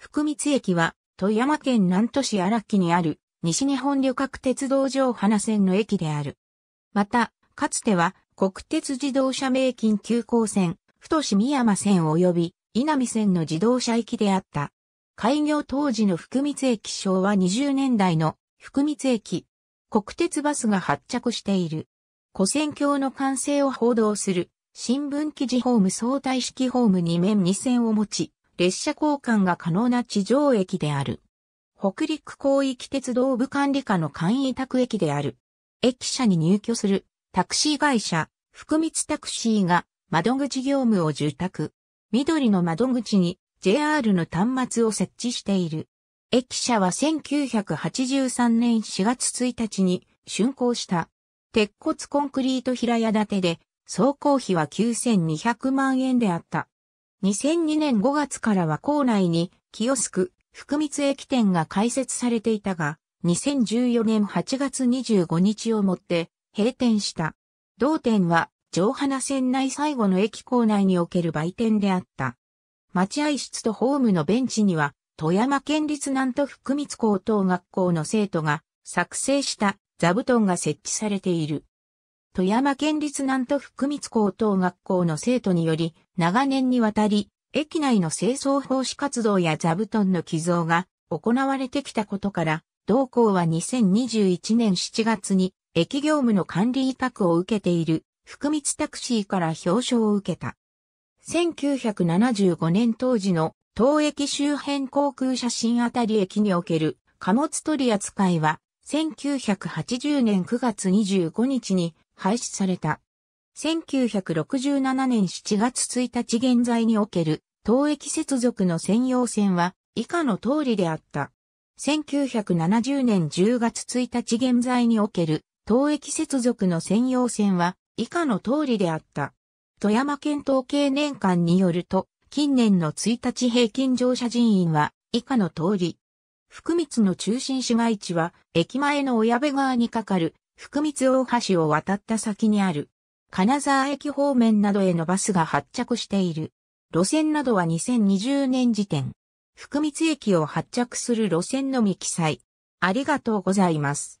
福光駅は、富山県南都市荒木にある、西日本旅客鉄道上花線の駅である。また、かつては、国鉄自動車名近急行線、太市三山線及び、稲見線の自動車駅であった。開業当時の福光駅昭和20年代の福光駅。国鉄バスが発着している。古戦橋の完成を報道する新聞記事ホーム相対式ホーム2面2線を持ち、列車交換が可能な地上駅である。北陸広域鉄道部管理課の簡易宅駅である。駅舎に入居するタクシー会社、福光タクシーが窓口業務を受託。緑の窓口に JR の端末を設置している。駅舎は1983年4月1日に竣工した。鉄骨コンクリート平屋建てで、総工費は9200万円であった。2002年5月からは校内にキオスク、福光駅店が開設されていたが、2014年8月25日をもって閉店した。同店は上花線内最後の駅構内における売店であった。待合室とホームのベンチには、富山県立南都福光高等学校の生徒が作成した座布団が設置されている。富山県立南都福光高等学校の生徒により長年にわたり、駅内の清掃奉仕活動や座布団の寄贈が行われてきたことから、同校は2021年7月に駅業務の管理委託を受けている福光タクシーから表彰を受けた。1975年当時の当駅周辺航空写真あたり駅における貨物取扱いは1980年9月25日に廃止された。1967年7月1日現在における、東駅接続の専用線は、以下の通りであった。1970年10月1日現在における、東駅接続の専用線は、以下の通りであった。富山県統計年間によると、近年の1日平均乗車人員は、以下の通り。福光の中心市街地は、駅前の小矢部川に架かる、福光大橋を渡った先にある。金沢駅方面などへのバスが発着している。路線などは2020年時点、福光駅を発着する路線のみ記載。ありがとうございます。